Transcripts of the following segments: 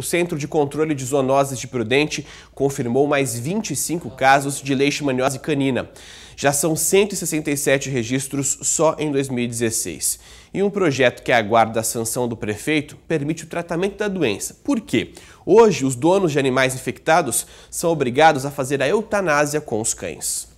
o Centro de Controle de Zoonoses de Prudente confirmou mais 25 casos de leishmaniose canina. Já são 167 registros só em 2016. E um projeto que aguarda a sanção do prefeito permite o tratamento da doença. Por quê? Hoje, os donos de animais infectados são obrigados a fazer a eutanásia com os cães.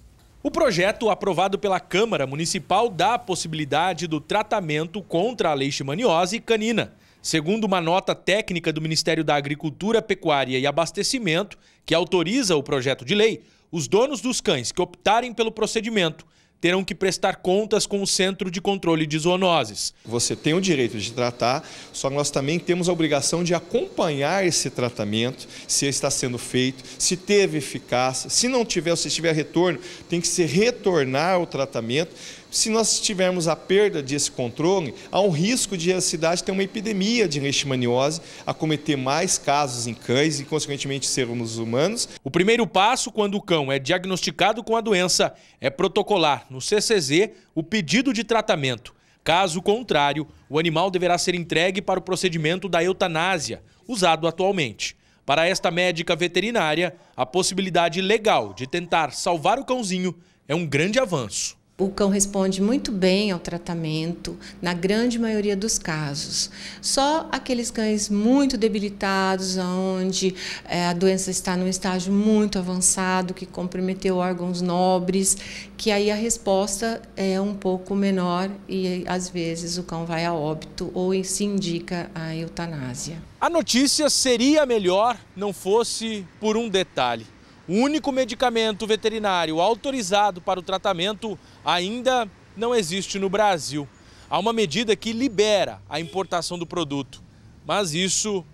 O projeto aprovado pela Câmara Municipal dá a possibilidade do tratamento contra a leishmaniose canina. Segundo uma nota técnica do Ministério da Agricultura, Pecuária e Abastecimento, que autoriza o projeto de lei, os donos dos cães que optarem pelo procedimento terão que prestar contas com o Centro de Controle de Zoonoses. Você tem o direito de tratar, só nós também temos a obrigação de acompanhar esse tratamento, se está sendo feito, se teve eficácia, se não tiver, se tiver retorno, tem que se retornar o tratamento se nós tivermos a perda desse controle, há um risco de a cidade ter uma epidemia de leishmaniose, acometer mais casos em cães e, consequentemente, sermos humanos. O primeiro passo, quando o cão é diagnosticado com a doença, é protocolar no CCZ o pedido de tratamento. Caso contrário, o animal deverá ser entregue para o procedimento da eutanásia, usado atualmente. Para esta médica veterinária, a possibilidade legal de tentar salvar o cãozinho é um grande avanço. O cão responde muito bem ao tratamento, na grande maioria dos casos. Só aqueles cães muito debilitados, onde é, a doença está num estágio muito avançado, que comprometeu órgãos nobres, que aí a resposta é um pouco menor e às vezes o cão vai a óbito ou se indica a eutanásia. A notícia seria melhor não fosse por um detalhe. O único medicamento veterinário autorizado para o tratamento ainda não existe no Brasil. Há uma medida que libera a importação do produto, mas isso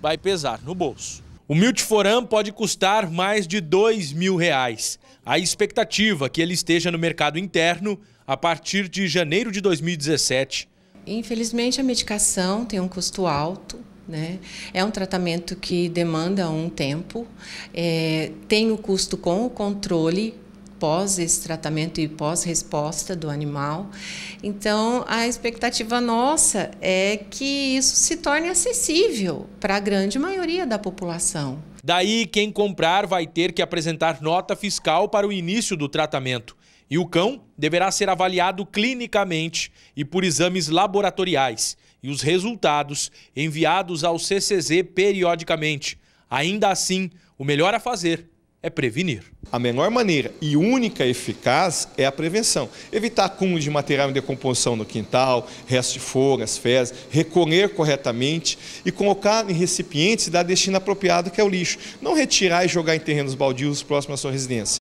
vai pesar no bolso. O Miltiforam pode custar mais de R$ 2 mil. Reais. A expectativa é que ele esteja no mercado interno a partir de janeiro de 2017. Infelizmente, a medicação tem um custo alto né? É um tratamento que demanda um tempo, é, tem o custo com o controle pós esse tratamento e pós resposta do animal. Então, a expectativa nossa é que isso se torne acessível para a grande maioria da população. Daí, quem comprar vai ter que apresentar nota fiscal para o início do tratamento. E o cão deverá ser avaliado clinicamente e por exames laboratoriais e os resultados enviados ao CCZ periodicamente. Ainda assim, o melhor a fazer é prevenir. A melhor maneira e única eficaz é a prevenção. Evitar acúmulo de material em decomposição no quintal, restos de folhas, fezes, recolher corretamente e colocar em recipientes da destino apropriado, que é o lixo. Não retirar e jogar em terrenos baldios próximos à sua residência.